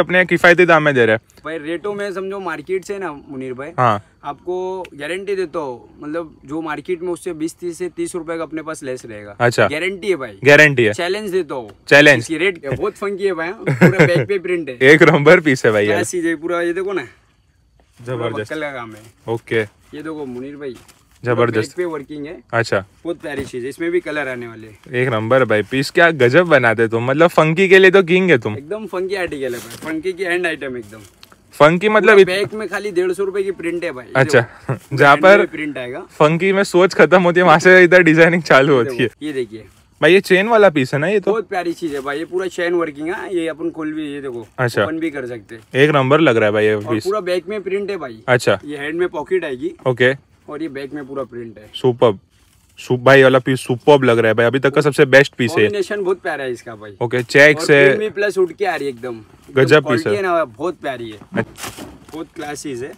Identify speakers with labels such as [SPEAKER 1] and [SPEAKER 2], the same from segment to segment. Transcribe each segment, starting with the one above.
[SPEAKER 1] अपने किफायती दाम में दे रहे हैं
[SPEAKER 2] भाई रेटो में समझो मार्केट से ना मुनीर भाई हाँ आपको गारंटी देता हो मतलब जो मार्केट में उससे बीस तीस से तीस रुपए का अपने पास लेस रहेगा अच्छा गारंटी है भाई गारंटी है चैलेंज देता हो चैलेंज रेट बहुत फंकी है भाई हाँ। पूरा बैक पे प्रिंट है एक नंबर पीस है भाई पूरा ये देखो ना जबरदस्त काम है
[SPEAKER 1] ओके ये
[SPEAKER 2] देखो मुनीर भाई जबरदस्त पे वर्किंग है अच्छा बहुत प्यारी चीज है इसमें भी कलर आने वाले
[SPEAKER 1] एक नंबर भाई पीस क्या गजब बनाते तुम मतलब फंकी के लिए तो किंग है तुम
[SPEAKER 2] एकदम फंकी आर्टिकल है फंकी की एंड आइटम एकदम
[SPEAKER 1] फंकी मतलब बैग
[SPEAKER 2] में खाली डेढ़ सौ रूपए की प्रिंट है भाई अच्छा जहाँ पर प्रिंट आएगा
[SPEAKER 1] फंकी में सोच खत्म होती है वहाँ से इधर डिजाइनिंग चालू होती है ये देखिए भाई ये चेन वाला पीस है ना ये तो बहुत
[SPEAKER 2] प्यारी चीज है भाई ये पूरा चेन वर्किंग है ये अपन खोल भी ये देखो अच्छा अपन भी कर सकते
[SPEAKER 1] हैं एक नंबर लग रहा है भाई ये पीस पूरा
[SPEAKER 2] बैक में प्रिंट है भाई अच्छा ये हैंड में पॉकेट आएगी ओके और ये बैक में पूरा प्रिंट है
[SPEAKER 1] सुपर सुप भाई वाला पीस सुपर लग रहा है भाई अभी तक का सबसे बेस्ट पीस है
[SPEAKER 2] बहुत प्यारा है इसका भाई ओके चेक्स है प्लस उठ के आ रही है एकदम गजब पीस है ना बहुत प्यारी है बहुत क्लासीज है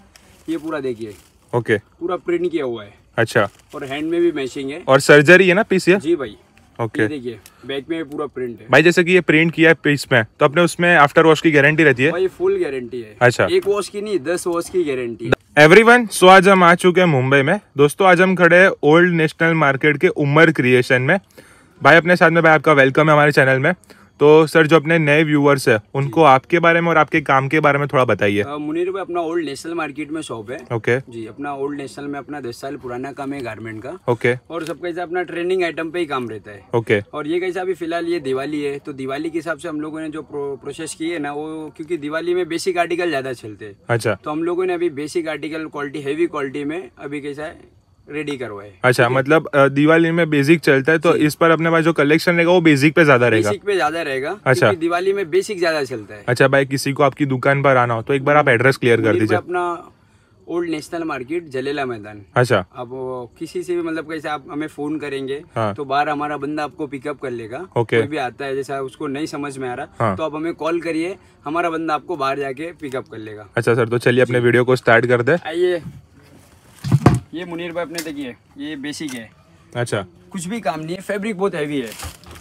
[SPEAKER 2] ये पूरा देखिए ओके पूरा प्रिंट किया हुआ है अच्छा और हैंड में भी मैचिंग है और सर्जरी है ना पीस ये जी भाई ओके देखिए बैक में पूरा प्रिंट है
[SPEAKER 1] भाई जैसे कि ये प्रिंट किया है पीस में तो अपने उसमें आफ्टर वॉश की गारंटी रहती है भाई
[SPEAKER 2] फुल गारंटी है अच्छा एक वॉश की नहीं दस वॉश की गारंटी
[SPEAKER 1] एवरी वन सो आज हम आ चुके हैं मुंबई में दोस्तों आज हम खड़े हैं ओल्ड नेशनल मार्केट के उमर क्रिएशन में भाई अपने साथ में भाई आपका वेलकम है हमारे चैनल में तो सर जो अपने नए व्यूवर्स है उनको आपके बारे में और आपके काम के बारे में थोड़ा बताइए
[SPEAKER 2] मुनीर भाई अपना ओल्ड नेशनल मार्केट में शॉप है ओके जी अपना ओल्ड नेशनल में अपना दस साल पुराना काम है गारमेंट का ओके और सब कैसे अपना ट्रेनिंग आइटम पे ही काम रहता है ओके और ये कैसे अभी फिलहाल ये दिवाली है तो दिवाली के हिसाब से हम लोगों ने जो प्रोसेस की है ना वो क्यूँकी दिवाली में बेसिक आर्टिकल ज्यादा चलते है अच्छा तो हम लोगों ने अभी basic article quality heavy quality में अभी कैसा है रेडी करवाए
[SPEAKER 1] अच्छा मतलब दिवाली में बेसिक चलता है तो इस पर अपने पास जो कलेक्शन रहेगा वो बेसिक पे ज्यादा रहेगा बेसिक पे
[SPEAKER 2] ज्यादा रहेगा अच्छा दिवाली में बेसिक ज्यादा चलता
[SPEAKER 1] है अच्छा भाई किसी को आपकी दुकान पर आना हो तो एक बार आप एड्रेस क्लियर कर दीजिए
[SPEAKER 2] अपना ओल्ड नेशनल मार्केट जलेला मैदान अच्छा अब किसी से भी मतलब कैसे आप हमें फोन करेंगे हाँ। तो बाहर हमारा बंदा आपको पिकअप कर लेगा ओके कोई भी आता है जैसा उसको नहीं समझ में आ रहा हाँ। तो आप हमें कॉल करिए हमारा बंदा आपको बाहर जाके पिकअप कर लेगा
[SPEAKER 1] अच्छा सर तो चलिए अपने वीडियो को स्टार्ट कर दे
[SPEAKER 2] आइए ये मुनीर भाई अपने देखिए ये बेसिक है अच्छा कुछ भी काम नहीं है फैब्रिक बहुत हैवी है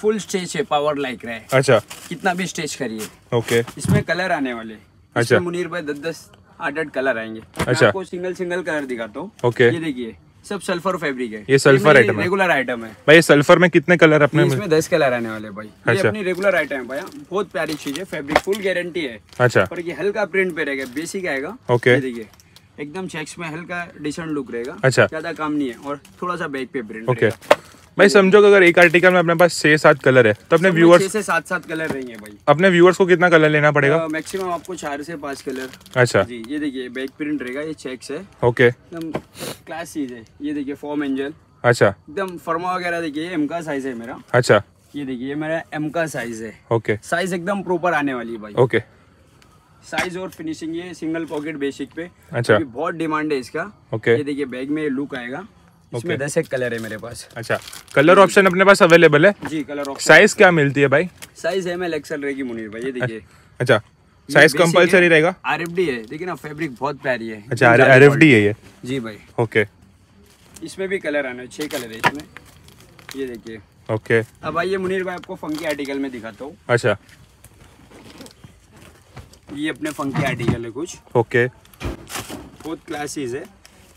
[SPEAKER 2] फुल स्टेच है पावर लाइक रहे अच्छा कितना भी स्टेच करिए
[SPEAKER 1] ओके इसमें
[SPEAKER 2] कलर आने वाले अच्छा मुनीर भाई दस दस आठ आठ कलर आएंगे अच्छा आपको सिंगल सिंगल कलर दिखाता हूँ ओके ये देखिए सब सल्फर फैब्रिक है ये सल्फर आइटम रेगुलर आइटम है
[SPEAKER 1] भाई सल्फर में कितने कलर अपने इसमें
[SPEAKER 2] दस कलर आने वाले भाई अच्छा। ये अपनी रेगुलर आइटम है भाई बहुत प्यारी चीज है फैब्रिक फुल गारंटी है अच्छा पर ये हल्का प्रिंट पे रहेगा बेसिक आएगा ओके देखिए एकदम चेक्स में हल्का डिसेंट लुक रहेगा अच्छा ज्यादा काम नहीं है और थोड़ा सा बैक पे प्रिंट ओके
[SPEAKER 1] भाई समझो अगर एक आर्टिकल में अपने पास छह सात कलर है तो अपने व्यूअर्स से
[SPEAKER 2] सात सात कलर रही है भाई
[SPEAKER 1] अपने व्यूअर्स को कितना कलर लेना पड़ेगा
[SPEAKER 2] मैक्सिमम आपको चार से पांच कलर अच्छा जी ये देखिए बैक प्रिंट रहेगा ये चेक्स है ओके एकदम क्लास चीज है ये देखिए फॉर्म एंजल अच्छा एकदम फर्मा वगैरह देखिये एम का साइज है मेरा अच्छा ये देखिए मेरा एम का साइज है ओके साइज एकदम प्रोपर आने वाली है भाई ओके साइज और फिनिशिंग ये सिंगल पॉकेट बेसिक पे अच्छा तो बहुत डिमांड है इसका ओके ये देखिए बैग में लुक आएगा इसमें दस एक कलर है मेरे पास अच्छा कलर ऑप्शन
[SPEAKER 1] अपने पास अवेलेबल है जी कलर ऑप्शन साइज क्या मिलती है भाई
[SPEAKER 2] साइज एम एल एक्सएल रहेगी मुनीर भाई ये देखिए अच्छा साइज कंपलसरी रहेगा आर एफ डी है देखिए ना फैब्रिक बहुत प्यारी है अच्छा आर एफ डी है ये जी भाई ओके इसमें भी कलर आना है छह कलर है इसमें ये देखिए ओके okay. अब आइए मुनीर भाई आपको फंकी आर्टिकल में दिखाता हूँ अच्छा ये अपने फंकी आर्टिकल है कुछ ओके बहुत क्लासेस है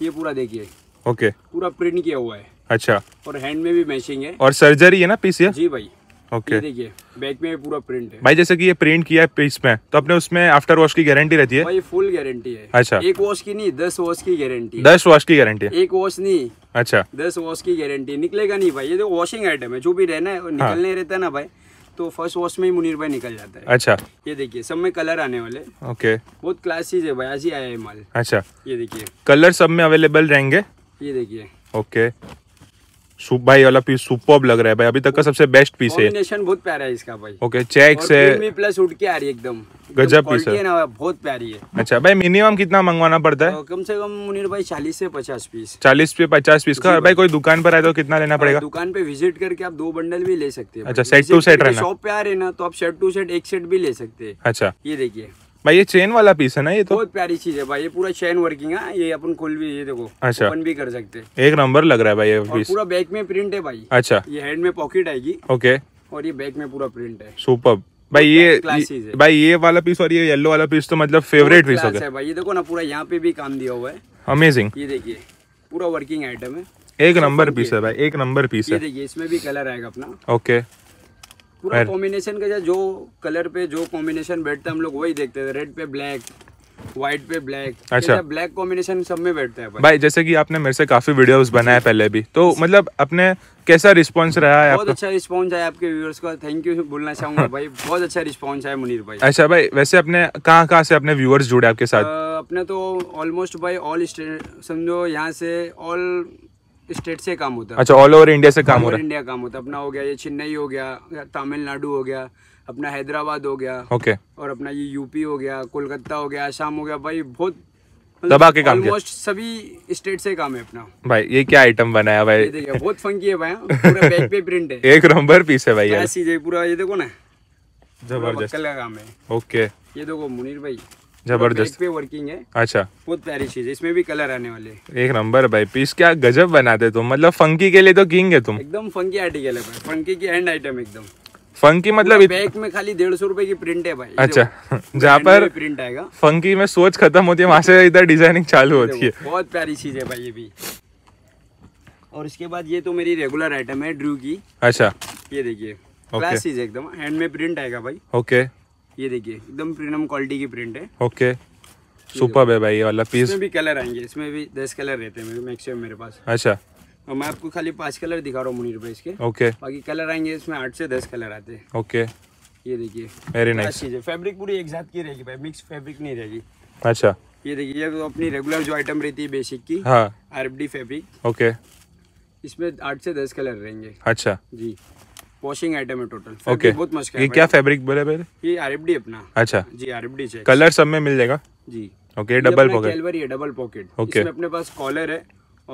[SPEAKER 2] ये पूरा देखिए ओके पूरा प्रिंट किया हुआ है अच्छा और हैंड में भी मैचिंग है और सर्जरी है ना पीस ये जी भाई ओके देखिए बैक में पूरा प्रिंट है
[SPEAKER 1] भाई जैसे कि ये प्रिंट किया है पीस में तो अपने उसमें आफ्टर वॉश की गारंटी रहती है भाई
[SPEAKER 2] फुल गारंटी है अच्छा एक वॉश की नहीं दस वॉश की गारंटी दस वॉश की गारंटी एक वॉश नहीं अच्छा दस वॉश की गारंटी निकलेगा नहीं भाई ये तो वॉशिंग आइटम है जो भी रहना है हाँ। निकलने रहता है ना भाई तो फर्स्ट वॉश में ही मुनीर भाई निकल जाता है अच्छा ये देखिए सब में कलर आने वाले ओके बहुत क्लासीज है भाई आया है माल अच्छा ये देखिए
[SPEAKER 1] कलर सब में अवेलेबल रहेंगे ये देखिए ओके सूप भाई वाला पीस सुपर लग रहा है भाई अभी तक का सबसे बेस्ट पीस है
[SPEAKER 2] बहुत प्यारा है इसका भाई ओके चेक से प्लस उठ के आ रही है एकदम गजब पीस है ना बहुत प्यारी है
[SPEAKER 1] अच्छा भाई मिनिमम कितना मंगवाना पड़ता है
[SPEAKER 2] कम से कम मुनीर भाई चालीस से पचास पीस
[SPEAKER 1] चालीस पे पचास पीस का भाई कोई दुकान पर आए तो कितना लेना हाँ, पड़ेगा
[SPEAKER 2] दुकान पे विजिट करके आप दो बंडल भी ले सकते हैं अच्छा सेट टू सेट रहना शॉप पे आ रहे ना तो आप सेट टू सेट एक सेट भी ले सकते हैं अच्छा ये देखिए
[SPEAKER 1] भाई ये चेन वाला पीस है ना ये तो
[SPEAKER 2] बहुत प्यारी चीज है भाई ये पूरा चेन वर्किंग है ये अपन खोल भी ये देखो अच्छा ओपन भी कर सकते
[SPEAKER 1] एक नंबर लग रहा है भाई ये पीस पूरा
[SPEAKER 2] बैक में प्रिंट है भाई अच्छा ये हैंड में पॉकेट आएगी ओके और ये बैक में पूरा प्रिंट है
[SPEAKER 1] सुपर भाई ये भाई ये वाला पीस और ये येलो वाला पीस तो मतलब फेवरेट पीस हो गया
[SPEAKER 2] भाई ये देखो ना पूरा यहाँ पे भी काम दिया हुआ है अमेजिंग ये देखिए पूरा वर्किंग आइटम है एक नंबर पीस है
[SPEAKER 1] भाई एक नंबर पीस है
[SPEAKER 2] देखिए इसमें भी कलर आएगा अपना ओके पूरा कॉम्बिनेशन के जो कलर पे जो कॉम्बिनेशन बैठता है हम लोग वही देखते थे रेड पे ब्लैक व्हाइट पे ब्लैक अच्छा ब्लैक कॉम्बिनेशन सब में बैठते हैं भाई
[SPEAKER 1] जैसे कि आपने मेरे से काफी वीडियोस बनाए पहले भी तो मतलब अपने कैसा रिस्पांस रहा है बहुत अच्छा
[SPEAKER 2] रिस्पांस आया आपके व्यूअर्स का थैंक यू बोलना चाहूंगा भाई बहुत अच्छा रिस्पांस आया मुनीर भाई अच्छा
[SPEAKER 1] भाई वैसे अपने कहाँ कहाँ से अपने व्यूअर्स जुड़े आपके साथ
[SPEAKER 2] अपने तो ऑलमोस्ट भाई ऑल स्टेट समझो यहाँ से ऑल स्टेट से काम होता है अच्छा ऑल ओवर इंडिया से काम होता है इंडिया काम होता है अपना हो गया ये चेन्नई हो गया तमिलनाडु हो गया अपना हैदराबाद हो गया ओके और अपना ये यूपी हो गया कोलकाता हो गया आसाम हो गया भाई बहुत मतलब दबा के काम किया सभी स्टेट से काम है अपना
[SPEAKER 1] भाई ये क्या आइटम बनाया भाई
[SPEAKER 2] देखिए बहुत फंकी है भाई हाँ, पूरा बैक पे प्रिंट है एक नंबर पीस है भाई ऐसी पूरा ये देखो ना जबरदस्त का काम है ओके ये देखो मुनीर भाई तो जबरदस्त पे वर्किंग है अच्छा बहुत प्यारी चीज है इसमें भी कलर आने वाले
[SPEAKER 1] एक नंबर भाई पीस क्या गजब बनाते तुम मतलब फंकी के लिए तो किंग है तुम
[SPEAKER 2] एकदम फंकी आर्टिकल है भाई फंकी की एंड आइटम एकदम
[SPEAKER 1] फंकी मतलब इत... बैग
[SPEAKER 2] में खाली डेढ़ सौ रूपए की प्रिंट है भाई अच्छा जहाँ पर प्रिंट आएगा
[SPEAKER 1] फंकी में सोच खत्म होती है वहां से इधर डिजाइनिंग चालू होती है
[SPEAKER 2] बहुत प्यारी चीज है भाई ये भी और इसके बाद ये तो मेरी रेगुलर आइटम है ड्रू की अच्छा ये देखिए एकदम हैंड में प्रिंट आएगा भाई ओके ये देखिए एकदम प्रीमियम क्वालिटी की प्रिंट है
[SPEAKER 1] ओके सुपर है भाई ये वाला पीस इसमें भी
[SPEAKER 2] कलर आएंगे इसमें भी दस कलर रहते हैं मैक्सिमम मेरे पास अच्छा और मैं आपको खाली पांच कलर दिखा रहा हूँ मुनीर भाई इसके ओके बाकी कलर आएंगे इसमें आठ से दस कलर आते हैं ओके
[SPEAKER 1] ये
[SPEAKER 2] देखिए वेरी नाइस चीज है फेब्रिक पूरी एक साथ की रहेगी भाई मिक्स फेब्रिक नहीं रहेगी अच्छा ये देखिए ये तो अपनी रेगुलर जो आइटम रहती है बेसिक की हाँ आरएफडी फैब्रिक ओके इसमें आठ से दस कलर रहेंगे अच्छा जी वॉशिंग आइटम है टोटल ओके बहुत मस्का ये क्या फैब्रिक बोले पहले ये आरएफडी अपना अच्छा जी आरएफडी से कलर
[SPEAKER 1] सब में मिल जाएगा जी ओके डबल पॉकेट कैलवरी
[SPEAKER 2] है डबल पॉकेट ओके इसमें अपने पास कॉलर है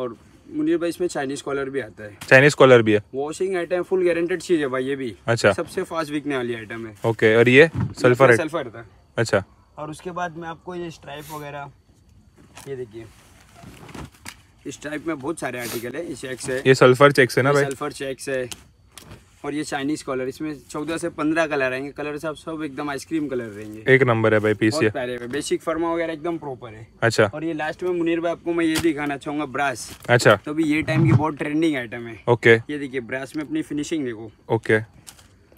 [SPEAKER 2] और मुझे भाई इसमें चाइनीज कॉलर भी आता है
[SPEAKER 1] चाइनीज कॉलर भी है
[SPEAKER 2] वॉशिंग आइटम फुल गारंटेड चीज है भाई ये भी अच्छा सबसे फास्ट बिकने वाली आइटम है ओके और ये सल्फर है सल्फर था अच्छा और उसके बाद में आपको ये स्ट्राइप वगैरह ये देखिए इस टाइप में बहुत सारे आर्टिकल है ये चेक्स है ये सल्फर चेक्स है ना भाई सल्फर चेक्स है और ये चाइनीज कलर इसमें चौदह से पंद्रह कलर रहेंगे कलर साहब सब एकदम आइसक्रीम कलर रहेंगे एक नंबर है भाई पीस बेसिक फर्मा वगैरह एकदम प्रॉपर है अच्छा और ये लास्ट में मुनीर भाई आपको मैं ये दिखाना चाहूंगा ब्रास अच्छा तो भी ये टाइम की बहुत ट्रेंडिंग आइटम है ओके ये देखिए ब्रास में अपनी फिनिशिंग देखो
[SPEAKER 1] ओके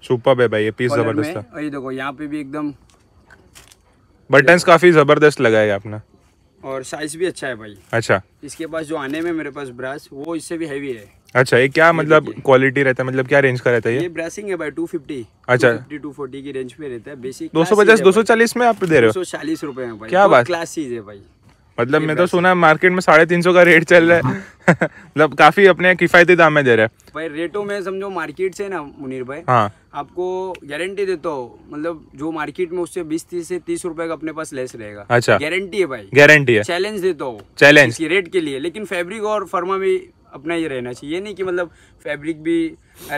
[SPEAKER 1] सुपर है भाई ये पीस जबरदस्त
[SPEAKER 2] है देखो यहाँ पे भी एकदम
[SPEAKER 1] बटन काफी जबरदस्त लगाए आपने
[SPEAKER 2] और साइज भी अच्छा है भाई अच्छा इसके पास जो आने में मेरे पास ब्रश वो इससे भी हैवी है
[SPEAKER 1] अच्छा ये क्या मतलब क्वालिटी रहता है मतलब क्या रेंज का रहता है ये
[SPEAKER 2] ब्रेसिंग है भाई 250 अच्छा 240 की रेंज में रहता है बेसिक 250 240 में आप दे रहे हो 240 रुपए में भाई क्या बात क्लास चीज है भाई
[SPEAKER 1] मतलब मैं तो सुना है मार्केट में साढ़े तीन सौ का रेट चल रहा है हाँ। मतलब काफी अपने किफायती दाम में दे रहे हैं
[SPEAKER 2] भाई रेटों में समझो मार्केट से ना मुनीर भाई हाँ आपको गारंटी देता हूँ मतलब जो मार्केट में उससे बीस तीस से तीस रुपए का अपने पास लेस रहेगा अच्छा गारंटी है भाई गारंटी है चैलेंज देता हूँ चैलेंज रेट के लिए लेकिन फेब्रिक और फर्मा भी अपना ही रहना चाहिए ये नहीं कि मतलब फैब्रिक भी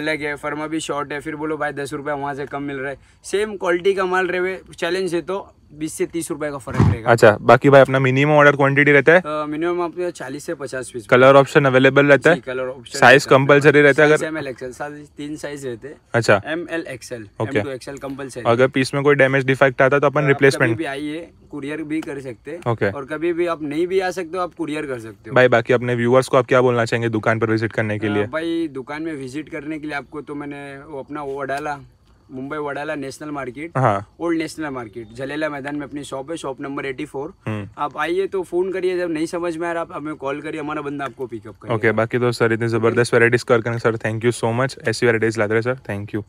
[SPEAKER 2] अलग है फर्मा भी शॉर्ट है फिर बोलो भाई दस रुपये वहाँ से कम मिल रहा है सेम क्वालिटी का माल रहे चैलेंज है तो बीस से तीस रुपए का फर्क रहेगा
[SPEAKER 1] अच्छा बाकी भाई अपना मिनिमम ऑर्डर क्वांटिटी रहता है
[SPEAKER 2] मिनिमम आपके चालीस से पचास पीस कलर ऑप्शन
[SPEAKER 1] अवेलेबल रहता है कलर ऑप्शन साइज कंपलसरी रहता है अगर एम
[SPEAKER 2] एल एक्सएल तीन साइज रहते हैं अच्छा M L XL XL compulsory अगर
[SPEAKER 1] पीस में कोई डैमेज डिफेक्ट आता तो अपन रिप्लेसमेंट भी
[SPEAKER 2] आइए कुरियर भी कर सकते हैं ओके और कभी भी आप नहीं भी आ सकते हो आप कुरियर कर सकते
[SPEAKER 1] हो भाई बाकी अपने व्यूअर्स को आप क्या बोलना चाहेंगे दुकान पर विजिट करने के लिए
[SPEAKER 2] भाई दुकान में विजिट करने के लिए आपको तो मैंने वो अपना वो डाला मुंबई वडाला नेशनल मार्केट हाँ। ओल्ड नेशनल मार्केट जलेला मैदान में अपनी शॉप है शॉप नंबर एटी फोर हम्म। आप आइए तो फोन करिए जब नहीं समझ में आ रहा आप हमें कॉल करिए हमारा बंदा आपको पिकअप करेगा
[SPEAKER 1] ओके बाकी तो सर इतनी जबरदस्त वेराइटीज कर sir thank you so much ऐसी वेराइटीज लाते रहे सर थैंक यू